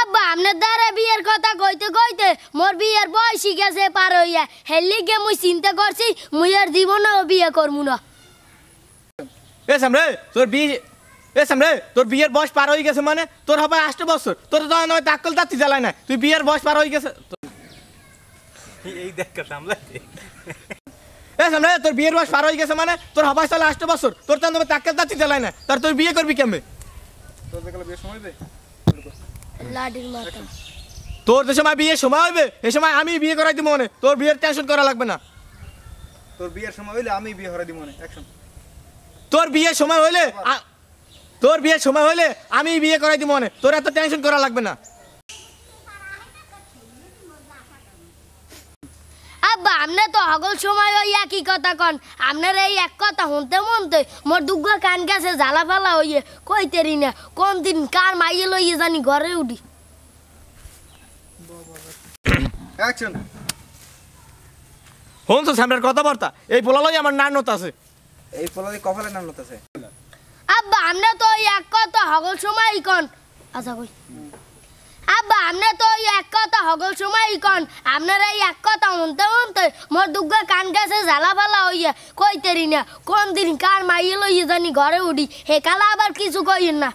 আব্বা আপনার দ্বারা বিয়ের কথা কইতে কইতে মোর বিয়ের বয়সই গেছে পার হইয়া হেললি গে মুই চিন্তা করছি মুই আর জীবনেও বিয়ে করমু না এ সামরে তোর বিয়ে এ সামরে তোর বিয়ের বয়স পার হয়ে গেছে মানে তোর হবে আষ্ট বছর তোর তো নয় তাকল তাতি জ্বালায় না তুই বিয়ের বয়স পার হয়ে গেছে এই দেখ সামলে এ সামরে তোর বিয়ের বয়স পার হয়ে গেছে মানে তোর হবাস তাহলে আষ্ট বছর তোর তো তাকল তাতি জ্বালায় না তার তুই বিয়ে করবি কেমবে তোর বিয়ে সময় দে তোর তো সময় বিয়ে সময় হবে এ সময় আমি বিয়ে করাই দিব মনে তোর বিয়ের টেনশন করা লাগবে না তোর বিয়ের সময় হইলে আমি বিয়ে করাই দিব মনে তোর বিয়ের সময় হইলে তোর বিয়ের সময় হইলে আমি বিয়ে করাই দিব মনে তোর এত টেনশন করা লাগবে না আব্বা আপনি তো হগল সময় ওই একই কথা কন আপনার এই এক কথা হনতে মনতে মোর দুগ্গ কান গেছে জ্বালা ফালা হইয়ে কইতেরি না কোন দিন কার মাইয়ে লইয়ে জানি ঘরে উঠি হন তো সামনের কথাবার্তা এই পোলালই আমার নানত আছে এই পোলালই কপালে নানত আছে আব্বা আপনি তো ওই এক কথা হগল সময় কন আচ্ছা কই আব্বা আপনি তো ওই এক কথা হগল সময় কন আপনার এই এক কথা মোর দুগ্গা কান গাছে জ্বালা ফালা হইয়া কইতেরি না কোন দিন কার মাইয়ে লইয়ে জানি ঘরে উঠি হে কালা আবার কিছু কইয়েন না